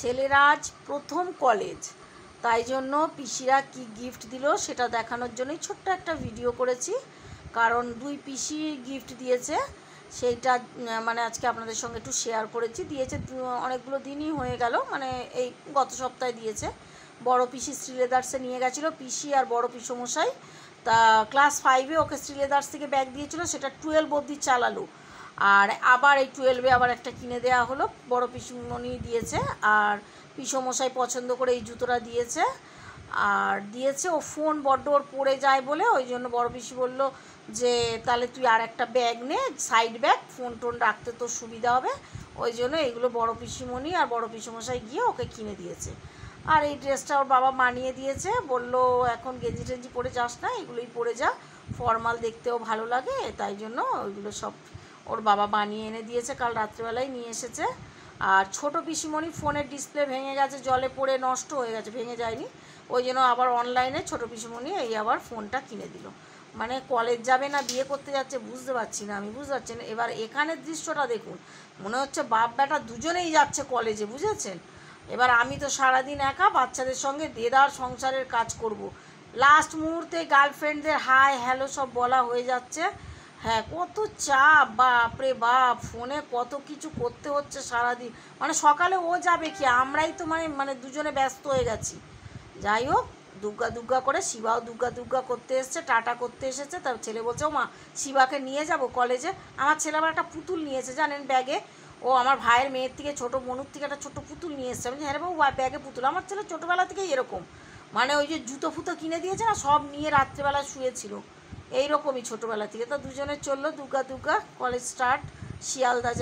ছেলেরা আজ প্রথম কলেজ তাই জন্য পিসিরা কি গিফট দিল সেটা দেখানোর জন্যই ছোট্ট একটা ভিডিও করেছি কারণ দুই পিসি গিফট দিয়েছে সেইটা মানে আজকে আপনাদের সঙ্গে একটু শেয়ার করেছি দিয়েছে অনেকগুলো দিনই হয়ে গেল মানে এই গত সপ্তাহে দিয়েছে বড় পিসি শ্রীলেদার্সে নিয়ে গেছিলো পিসি আর বড় পিসমশাই তা ক্লাস ফাইভে ওকে শ্রীলেদার্স থেকে ব্যাগ দিয়েছিল সেটা টুয়েলভ অব্দি চালালো আর আবার এই টুয়েলভে আবার একটা কিনে দেয়া হলো বড় পিসমণি দিয়েছে আর পিসমশাই পছন্দ করে এই জুতোটা দিয়েছে আর দিয়েছে ও ফোন বড্ড ওর পড়ে যায় বলে ওই জন্য বড় পিসি বললো যে তাহলে তুই আর একটা ব্যাগ নে সাইড ব্যাগ ফোন টোন রাখতে তোর সুবিধা হবে ওই জন্য এইগুলো বড় পিসিমণি আর বড় পিসমশাই গিয়ে ওকে কিনে দিয়েছে আর এই ড্রেসটা ওর বাবা মানিয়ে দিয়েছে বলল এখন গেঞ্জি টেঞ্জি পরে যাস না এগুলোই পরে যা ফর্মাল দেখতেও ভালো লাগে তাই জন্য ওইগুলো সব ওর বাবা বানিয়ে এনে দিয়েছে কাল রাত্রিবেলায় নিয়ে এসেছে আর ছোট পিসিমণি ফোনের ডিসপ্লে ভেঙে গেছে জলে পড়ে নষ্ট হয়ে গেছে ভেঙে যায়নি ওই জন্য আবার অনলাইনে ছোট পিসিমণি এই আবার ফোনটা কিনে দিল মানে কলেজ যাবে না বিয়ে করতে যাচ্ছে বুঝতে পারছি না আমি বুঝতে পারছি না এবার এখানের দৃশ্যটা দেখুন মনে হচ্ছে বাপ বেটা দুজনেই যাচ্ছে কলেজে বুঝেছেন এবার আমি তো সারাদিন একা বাচ্চাদের সঙ্গে দেদার সংসারের কাজ করব। লাস্ট মুহূর্তে গার্লফ্রেন্ডদের হাই হ্যালো সব বলা হয়ে যাচ্ছে হ্যাঁ কত চাপ বাপরে বাপ ফোনে কত কিছু করতে হচ্ছে সারাদিন মানে সকালে ও যাবে কি আমরাই তো মানে মানে দুজনে ব্যস্ত হয়ে গেছি যাই হোক দুর্গা দুর্গা করে শিবাও দুর্গা দুর্গা করতে এসছে টাটা করতে এসেছে তার ছেলে বলছে ও মা শিবাকে নিয়ে যাব কলেজে আমার ছেলে আবার একটা পুতুল নিয়েছে জানেন ব্যাগে ও আমার ভাইয়ের মেয়ের থেকে ছোটো মনুর থেকে একটা ছোটো পুতুল নিয়ে এসছে আমি হ্যাঁ বাবু ব্যাগে পুতুল আমার ছেলে ছোটোবেলা থেকেই এরকম মানে ওই যে জুতো ফুতো কিনে দিয়েছে না সব নিয়ে রাত্রেবেলা শুয়েছিল এইরকমই ছোটবেলা থেকে তো দুজনে চললো দুগা দুগা কলেজ স্টার্ট শিয়ালদা